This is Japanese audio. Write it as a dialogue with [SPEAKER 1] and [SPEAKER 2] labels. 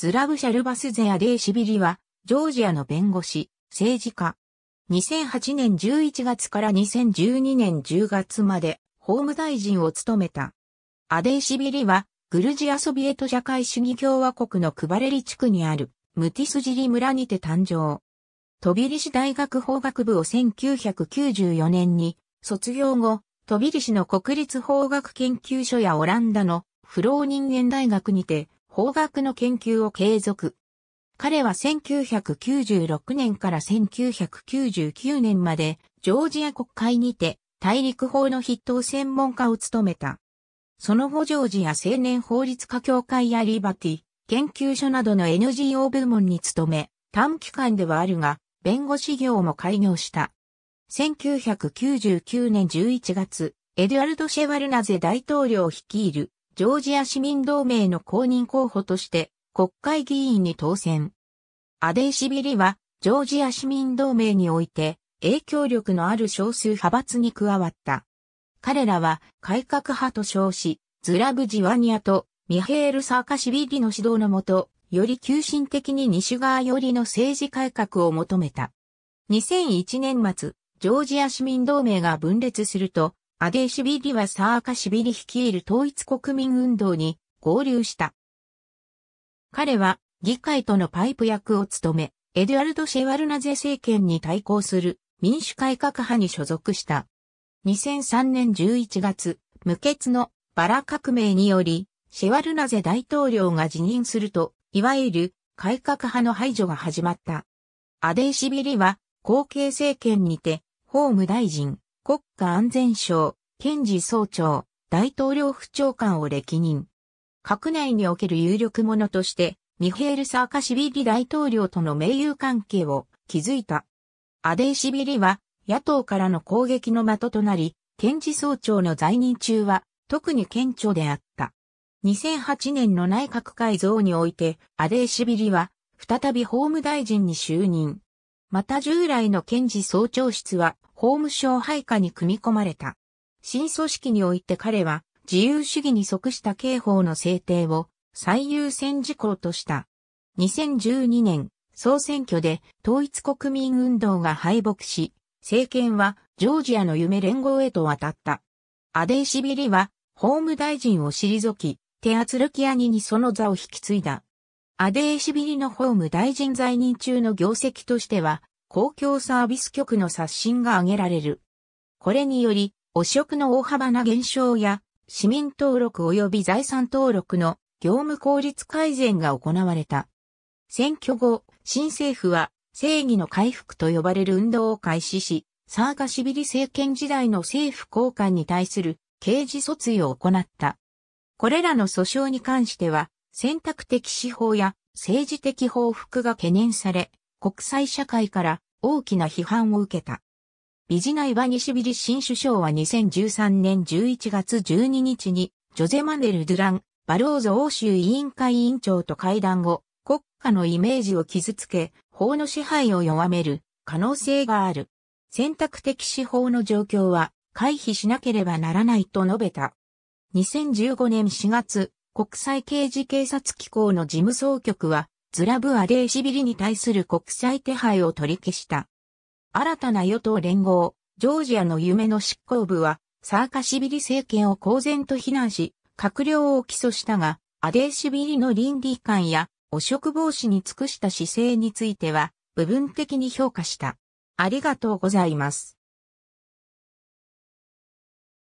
[SPEAKER 1] ズラブ・シャルバスゼア・デイシビリは、ジョージアの弁護士、政治家。2008年11月から2012年10月まで、法務大臣を務めた。アデイシビリは、グルジアソビエト社会主義共和国のクバレリ地区にある、ムティスジリ村にて誕生。トビリシ大学法学部を1994年に、卒業後、トビリシの国立法学研究所やオランダのフロー人間大学にて、法学の研究を継続。彼は1996年から1999年まで、ジョージア国会にて、大陸法の筆頭専門家を務めた。その後ジョージア青年法律家協会やリバティ、研究所などの NGO 部門に勤め、短期間ではあるが、弁護士業も開業した。1999年11月、エドゥアルド・シェワルナゼ大統領を率いるジョージア市民同盟の公認候補として国会議員に当選。アデイシビリはジョージア市民同盟において影響力のある少数派閥に加わった。彼らは改革派と称し、ズラブジワニアとミヘール・サーカシビリの指導のもと、より急進的に西側寄りの政治改革を求めた。2001年末、ジョージア市民同盟が分裂すると、アデーシビリはサーカシビリ率いる統一国民運動に合流した。彼は議会とのパイプ役を務め、エドゥアルド・シェワルナゼ政権に対抗する民主改革派に所属した。2003年11月、無血のバラ革命により、シェワルナゼ大統領が辞任すると、いわゆる改革派の排除が始まった。アデーシビリは後継政権にて、法務大臣、国家安全省、検事総長、大統領府長官を歴任。閣内における有力者として、ミヘール・サーカシビリ大統領との盟友関係を築いた。アデイシビリは、野党からの攻撃の的となり、検事総長の在任中は、特に顕著であった。2008年の内閣改造において、アデイシビリは、再び法務大臣に就任。また従来の検事総長室は法務省配下に組み込まれた。新組織において彼は自由主義に即した刑法の制定を最優先事項とした。2012年総選挙で統一国民運動が敗北し、政権はジョージアの夢連合へと渡った。アデイシビリは法務大臣を退き、テアツルキアニにその座を引き継いだ。アデーシビリの法務大臣在任中の業績としては、公共サービス局の刷新が挙げられる。これにより、汚職の大幅な減少や、市民登録及び財産登録の業務効率改善が行われた。選挙後、新政府は正義の回復と呼ばれる運動を開始し、サーガシビリ政権時代の政府高官に対する刑事訴追を行った。これらの訴訟に関しては、選択的司法や政治的報復が懸念され、国際社会から大きな批判を受けた。ビジナイバニシビリ新首相は2013年11月12日に、ジョゼマネル・ドゥラン、バローズ欧州委員会委員長と会談後、国家のイメージを傷つけ、法の支配を弱める可能性がある。選択的司法の状況は回避しなければならないと述べた。2015年4月、国際刑事警察機構の事務総局は、ズラブ・アデーシビリに対する国際手配を取り消した。新たな与党連合、ジョージアの夢の執行部は、サーカシビリ政権を公然と非難し、閣僚を起訴したが、アデーシビリの倫理観や汚職防止に尽くした姿勢については、部分的に評価した。ありがとうございます。